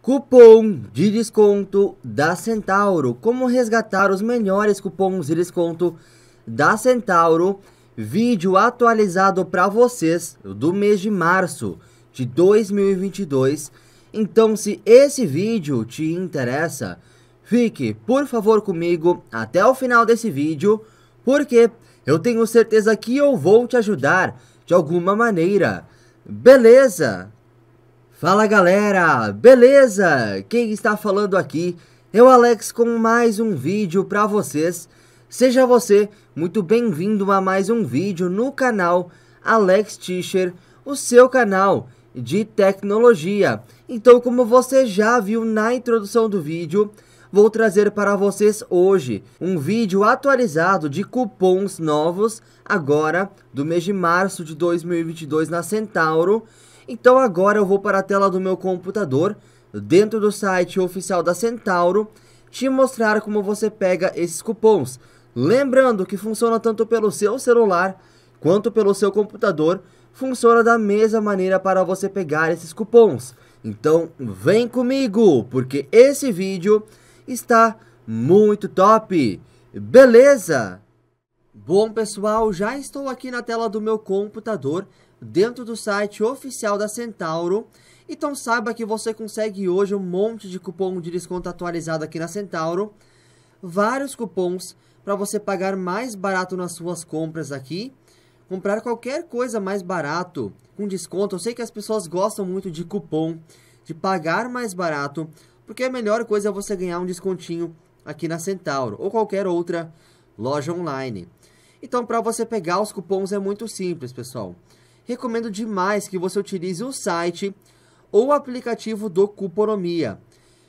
Cupom de desconto da Centauro. Como resgatar os melhores cupons de desconto da Centauro? Vídeo atualizado para vocês do mês de março de 2022. Então, se esse vídeo te interessa, fique, por favor, comigo até o final desse vídeo, porque eu tenho certeza que eu vou te ajudar de alguma maneira. Beleza? Fala galera, beleza? Quem está falando aqui é o Alex com mais um vídeo para vocês. Seja você muito bem-vindo a mais um vídeo no canal Alex Tischer, o seu canal de tecnologia. Então, como você já viu na introdução do vídeo, vou trazer para vocês hoje um vídeo atualizado de cupons novos agora do mês de março de 2022 na Centauro então agora eu vou para a tela do meu computador, dentro do site oficial da Centauro, te mostrar como você pega esses cupons. Lembrando que funciona tanto pelo seu celular quanto pelo seu computador, funciona da mesma maneira para você pegar esses cupons. Então vem comigo, porque esse vídeo está muito top. Beleza? Bom pessoal, já estou aqui na tela do meu computador dentro do site oficial da Centauro. Então saiba que você consegue hoje um monte de cupom de desconto atualizado aqui na Centauro. Vários cupons para você pagar mais barato nas suas compras aqui. Comprar qualquer coisa mais barato, com desconto. Eu sei que as pessoas gostam muito de cupom, de pagar mais barato, porque a melhor coisa é você ganhar um descontinho aqui na Centauro ou qualquer outra loja online. Então, para você pegar os cupons é muito simples, pessoal recomendo demais que você utilize o site ou o aplicativo do Cuponomia.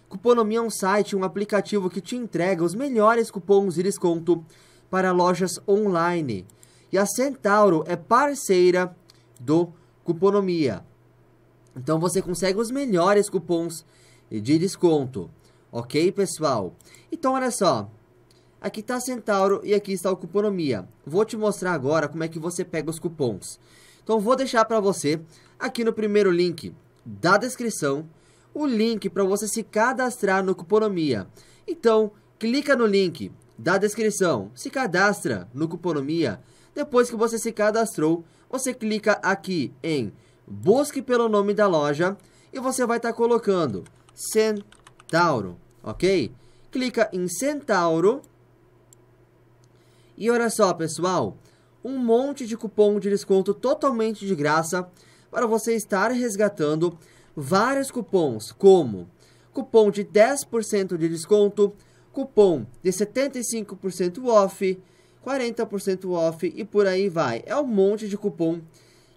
Cuponomia é um site, um aplicativo que te entrega os melhores cupons de desconto para lojas online. E a Centauro é parceira do Cuponomia. Então você consegue os melhores cupons de desconto. Ok, pessoal? Então, olha só. Aqui está a Centauro e aqui está o Cuponomia. Vou te mostrar agora como é que você pega os cupons. Então vou deixar para você aqui no primeiro link da descrição o link para você se cadastrar no Cuponomia. Então clica no link da descrição, se cadastra no Cuponomia. Depois que você se cadastrou, você clica aqui em busque pelo nome da loja e você vai estar tá colocando Centauro, ok? Clica em Centauro e olha só, pessoal, um monte de cupom de desconto totalmente de graça para você estar resgatando vários cupons, como cupom de 10% de desconto, cupom de 75% off, 40% off e por aí vai. É um monte de cupom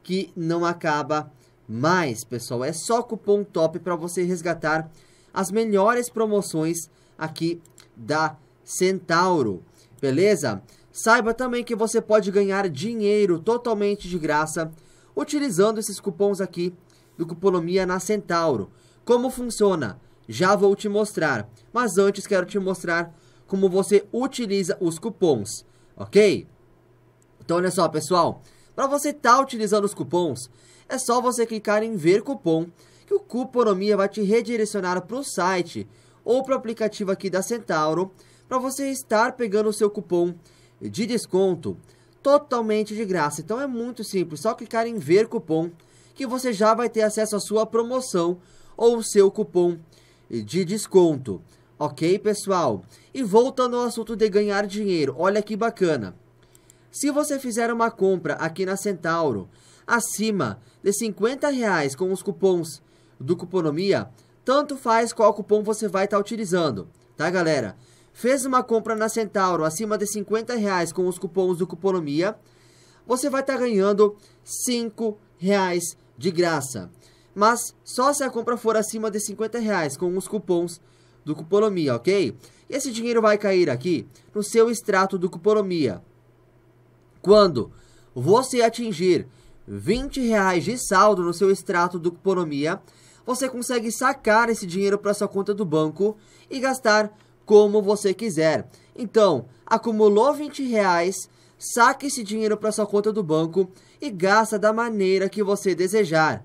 que não acaba mais, pessoal. É só cupom top para você resgatar as melhores promoções aqui da Centauro, beleza? Saiba também que você pode ganhar dinheiro totalmente de graça utilizando esses cupons aqui do Cuponomia na Centauro. Como funciona? Já vou te mostrar, mas antes quero te mostrar como você utiliza os cupons, ok? Então olha só pessoal, para você estar tá utilizando os cupons, é só você clicar em ver cupom, que o Cuponomia vai te redirecionar para o site ou para o aplicativo aqui da Centauro, para você estar pegando o seu cupom de desconto totalmente de graça. Então é muito simples, só clicar em ver cupom que você já vai ter acesso à sua promoção ou seu cupom de desconto. Ok, pessoal? E voltando ao assunto de ganhar dinheiro, olha que bacana. Se você fizer uma compra aqui na Centauro acima de 50 reais com os cupons do Cuponomia, tanto faz qual cupom você vai estar tá utilizando, tá galera? fez uma compra na Centauro acima de 50 reais com os cupons do Cuponomia, você vai estar tá ganhando 5 reais de graça. Mas só se a compra for acima de 50 reais com os cupons do Cuponomia, ok? E esse dinheiro vai cair aqui no seu extrato do Cuponomia. Quando você atingir 20 reais de saldo no seu extrato do Cuponomia, você consegue sacar esse dinheiro para sua conta do banco e gastar como você quiser. Então, acumulou 20 reais, saque esse dinheiro para sua conta do banco e gasta da maneira que você desejar.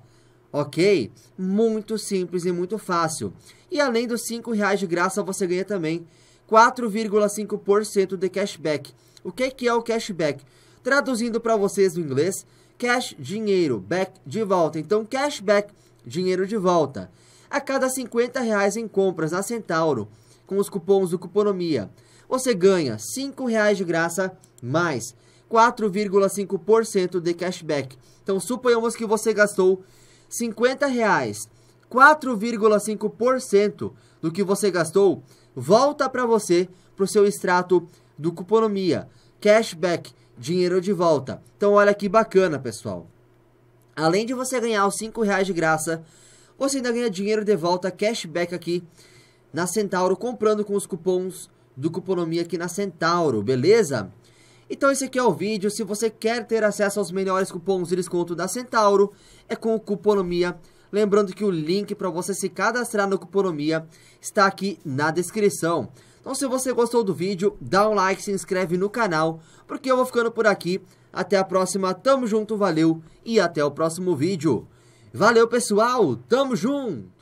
Ok? Muito simples e muito fácil. E além dos 5 reais de graça, você ganha também 4,5% de cashback. O que, é o cashback? Traduzindo para vocês no inglês, cash, dinheiro, back, de volta. Então, cashback, dinheiro de volta. A cada 50 reais em compras na Centauro, com os cupons do Cuponomia. Você ganha R$ 5,00 de graça mais 4,5% de cashback. Então, suponhamos que você gastou R$ 50,00, 4,5% do que você gastou volta para você para o seu extrato do Cuponomia. Cashback, dinheiro de volta. Então, olha que bacana, pessoal. Além de você ganhar os R$ 5,00 de graça, você ainda ganha dinheiro de volta, cashback aqui na Centauro, comprando com os cupons do Cuponomia aqui na Centauro, beleza? Então esse aqui é o vídeo, se você quer ter acesso aos melhores cupons de desconto da Centauro, é com o Cuponomia. Lembrando que o link para você se cadastrar no Cuponomia está aqui na descrição. Então se você gostou do vídeo, dá um like, se inscreve no canal, porque eu vou ficando por aqui. Até a próxima, tamo junto, valeu e até o próximo vídeo. Valeu pessoal, tamo junto!